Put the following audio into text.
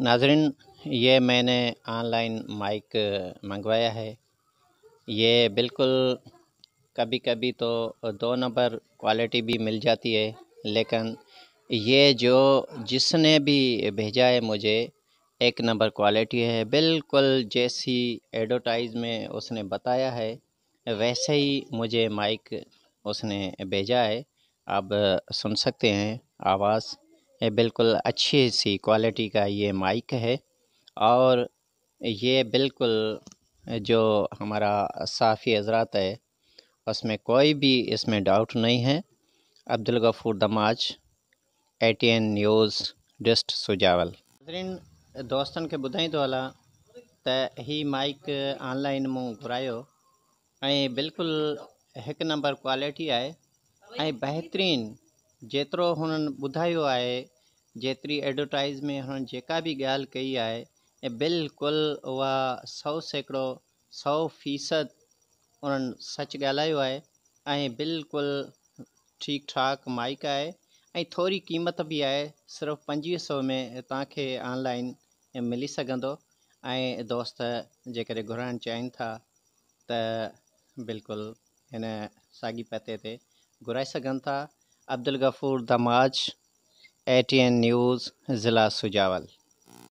नाजरन ये मैंने online mic मंगवाया है ये बिल्कुल कभी कभी तो दो नंबर क्वालिटी भी मिल जाती है लेकिन ये जो जिसने भी भेजा है मुझे एक नंबर क्वालिटी है बिल्कुल जैसी एडवरटाइज में उसने बताया है वैसे ही मुझे माइक उसने भेजा है आप सुन सकते हैं आवाज़ ये बिल्कुल अच्छी सी क्वालिटी का ये माइक है और ये बिल्कुल जो हमारा साफ़ी हजरात है उसमें कोई भी इसमें डाउट नहीं है Abdul Ghafoor Damaj A T N news dist Sujawal दोस्तनि के बुधाई तो हलां तो हि माइक ऑनलाइन मूँ घुरा बिल्कुल एक नंबर क्वालिटी है बेहतरीन जो हुननि ॿुधायो आहे जेतिरी एडवर्टाइज़ में हुननि जेका बि ॻाल्हि कई आहे ऐं बिल्कुलु सौ सैकड़ो सौ फ़ीसद उन सच ॻाल्हायो आहे ऐं बिल्कुलु ठाक माइक है ऐं क़ीमत भी आहे सिर्फ़ु पंजवीह सौ में तनलाइन मिली सघंदो दोस्त जेकॾहिं घुराइणु चाहिनि था त बिल्कुलु हिन साॻी पते ते घुराए था Abdul Ghafoor Damaj A T N news ज़िला सुजावल